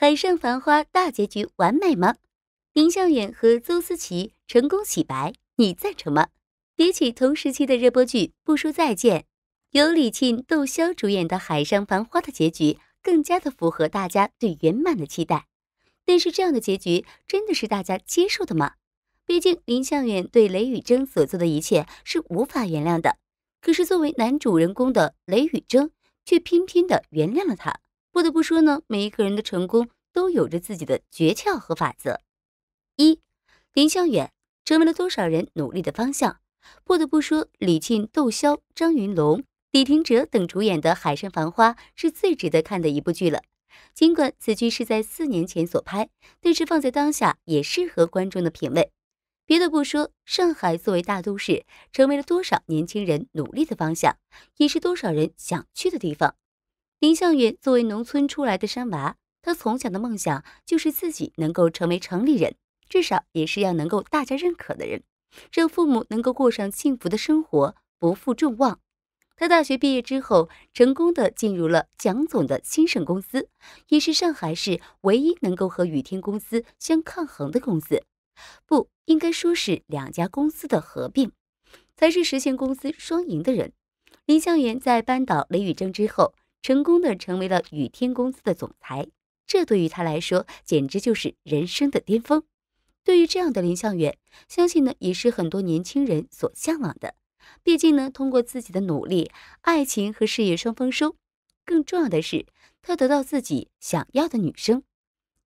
《海上繁花》大结局完美吗？林向远和邹思琪成功洗白，你赞成吗？比起同时期的热播剧《不说再见》，由李沁、窦骁主演的《海上繁花》的结局更加的符合大家对圆满的期待。但是这样的结局真的是大家接受的吗？毕竟林向远对雷雨峥所做的一切是无法原谅的，可是作为男主人公的雷雨峥却偏偏的原谅了他。不得不说呢，每一个人的成功都有着自己的诀窍和法则。一林向远成为了多少人努力的方向。不得不说，李沁、窦骁、张云龙、李廷哲等主演的《海上繁花》是最值得看的一部剧了。尽管此剧是在四年前所拍，但是放在当下也适合观众的品味。别的不说，上海作为大都市，成为了多少年轻人努力的方向，也是多少人想去的地方。林向远作为农村出来的山娃，他从小的梦想就是自己能够成为城里人，至少也是要能够大家认可的人，让父母能够过上幸福的生活，不负众望。他大学毕业之后，成功的进入了蒋总的兴盛公司，也是上海市唯一能够和雨天公司相抗衡的公司，不应该说是两家公司的合并，才是实现公司双赢的人。林向远在扳倒雷雨征之后。成功的成为了雨天公司的总裁，这对于他来说简直就是人生的巅峰。对于这样的林向远，相信呢也是很多年轻人所向往的。毕竟呢，通过自己的努力，爱情和事业双丰收，更重要的是，他得到自己想要的女生。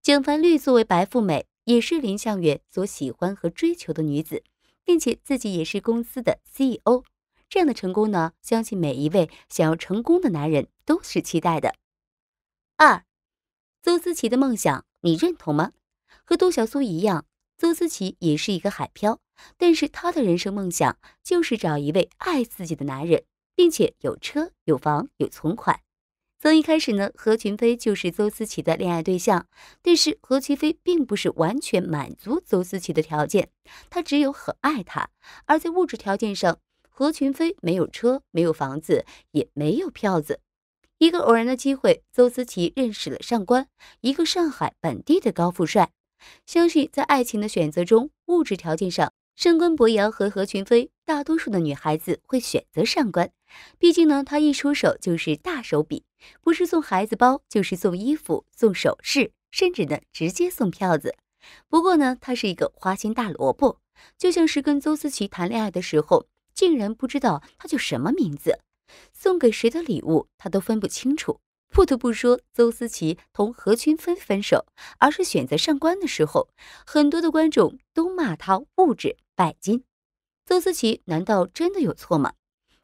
蒋凡绿作为白富美，也是林向远所喜欢和追求的女子，并且自己也是公司的 CEO。这样的成功呢，相信每一位想要成功的男人都是期待的。二，邹思琪的梦想，你认同吗？和杜小苏一样，邹思琪也是一个海漂，但是她的人生梦想就是找一位爱自己的男人，并且有车有房有存款。从一开始呢，何群飞就是邹思琪的恋爱对象，但是何群飞并不是完全满足邹思琪的条件，他只有很爱她，而在物质条件上。何群飞没有车，没有房子，也没有票子。一个偶然的机会，邹思琪认识了上官，一个上海本地的高富帅。相信在爱情的选择中，物质条件上，上官博洋和何群飞，大多数的女孩子会选择上官。毕竟呢，他一出手就是大手笔，不是送孩子包，就是送衣服、送首饰，甚至呢，直接送票子。不过呢，他是一个花心大萝卜，就像是跟邹思琪谈恋爱的时候。竟然不知道他叫什么名字，送给谁的礼物他都分不清楚。不得不说，邹思琪同何群芬分手，而是选择上官的时候，很多的观众都骂他物质拜金。邹思琪难道真的有错吗？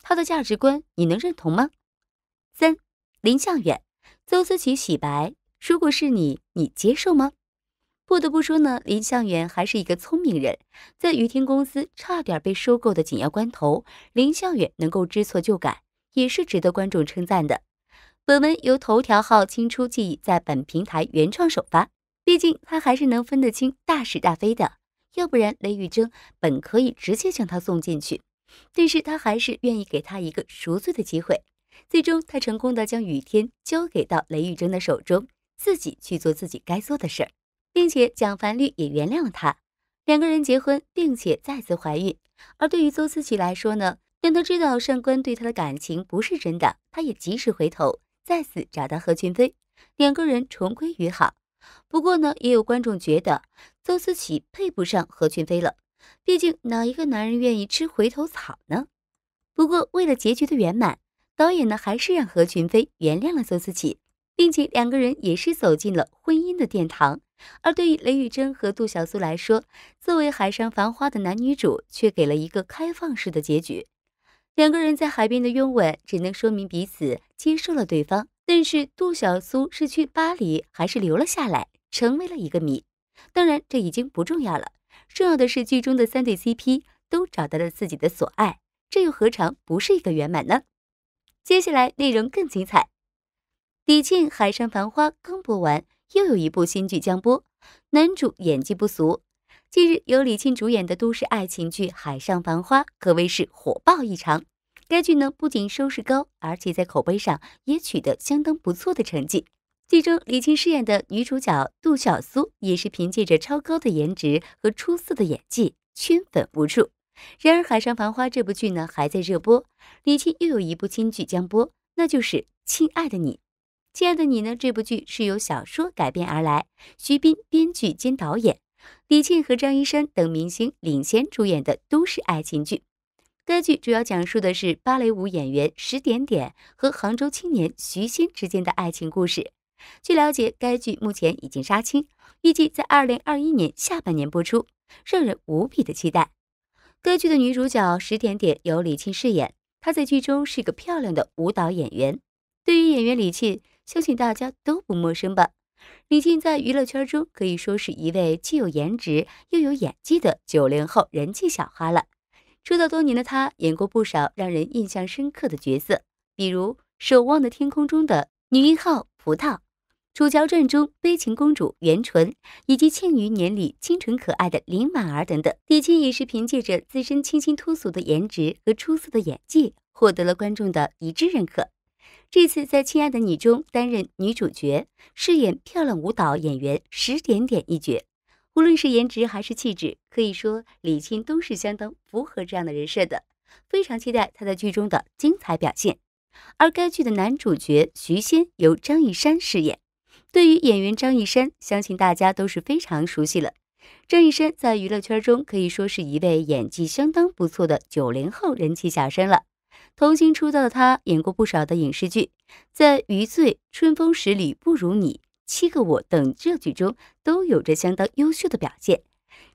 他的价值观你能认同吗？三，林向远，邹思琪洗白，如果是你，你接受吗？不得不说呢，林向远还是一个聪明人。在雨天公司差点被收购的紧要关头，林向远能够知错就改，也是值得观众称赞的。本文由头条号青初记忆在本平台原创首发。毕竟他还是能分得清大是大非的，要不然雷雨峥本可以直接将他送进去，但是他还是愿意给他一个赎罪的机会。最终，他成功的将雨天交给到雷雨峥的手中，自己去做自己该做的事儿。并且蒋凡绿也原谅了他，两个人结婚，并且再次怀孕。而对于邹思琪来说呢，让他知道上官对他的感情不是真的，他也及时回头，再次找到何群飞，两个人重归于好。不过呢，也有观众觉得邹思琪配不上何群飞了，毕竟哪一个男人愿意吃回头草呢？不过为了结局的圆满，导演呢还是让何群飞原谅了邹思琪，并且两个人也是走进了婚姻的殿堂。而对于雷雨珍和杜小苏来说，作为《海上繁花》的男女主，却给了一个开放式的结局。两个人在海边的拥吻，只能说明彼此接受了对方。但是杜小苏是去巴黎还是留了下来，成为了一个谜。当然，这已经不重要了。重要的是剧中的三对 CP 都找到了自己的所爱，这又何尝不是一个圆满呢？接下来内容更精彩。《李沁海上繁花》刚播完。又有一部新剧将播，男主演技不俗。近日，由李沁主演的都市爱情剧《海上繁花》可谓是火爆异常。该剧呢，不仅收视高，而且在口碑上也取得相当不错的成绩。剧中，李沁饰演的女主角杜小苏，也是凭借着超高的颜值和出色的演技圈粉无数。然而，《海上繁花》这部剧呢，还在热播，李沁又有一部新剧将播，那就是《亲爱的你》。亲爱的你呢？这部剧是由小说改编而来，徐斌编剧兼导演，李沁和张一山等明星领衔主演的都市爱情剧。该剧主要讲述的是芭蕾舞演员石点点和杭州青年徐昕之间的爱情故事。据了解，该剧目前已经杀青，预计在二零二一年下半年播出，让人无比的期待。该剧的女主角石点点由李沁饰演，她在剧中是个漂亮的舞蹈演员。对于演员李沁，相信大家都不陌生吧？李沁在娱乐圈中可以说是一位既有颜值又有演技的九零后人气小花了。出道多年的她，演过不少让人印象深刻的角色，比如《守望的天空》中的女一号葡萄，《楚乔传》中悲情公主元淳，以及《庆余年》里清纯可爱的林婉儿等等。李沁也是凭借着自身清新脱俗的颜值和出色的演技，获得了观众的一致认可。这次在《亲爱的你》中担任女主角，饰演漂亮舞蹈演员石点点一角，无论是颜值还是气质，可以说李沁都是相当符合这样的人设的，非常期待她在剧中的精彩表现。而该剧的男主角徐仙由张一山饰演，对于演员张一山，相信大家都是非常熟悉了。张一山在娱乐圈中可以说是一位演技相当不错的九零后人气小生了。童星出道的他，演过不少的影视剧，在《余罪》《春风十里不如你》《七个我》等剧中都有着相当优秀的表现。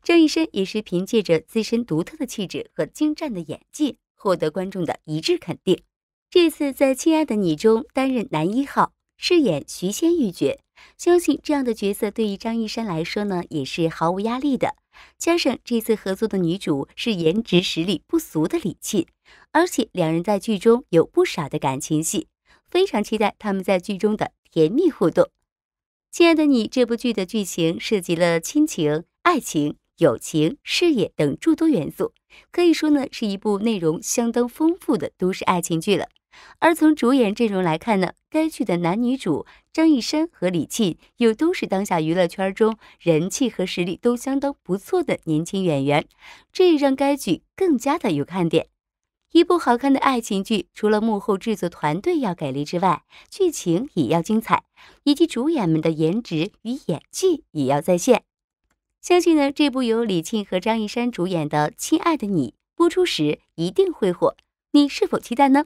张一山也是凭借着自身独特的气质和精湛的演技，获得观众的一致肯定。这次在《亲爱的你》中担任男一号，饰演徐仙玉角，相信这样的角色对于张一山来说呢，也是毫无压力的。加上这次合作的女主是颜值实力不俗的李沁，而且两人在剧中有不少的感情戏，非常期待他们在剧中的甜蜜互动。《亲爱的你》这部剧的剧情涉及了亲情、爱情、友情、事业等诸多元素，可以说呢是一部内容相当丰富的都市爱情剧了。而从主演阵容来看呢，该剧的男女主张一山和李沁又都是当下娱乐圈中人气和实力都相当不错的年轻演员，这也让该剧更加的有看点。一部好看的爱情剧，除了幕后制作团队要给力之外，剧情也要精彩，以及主演们的颜值与演技也要在线。相信呢，这部由李沁和张一山主演的《亲爱的你》播出时一定会火。你是否期待呢？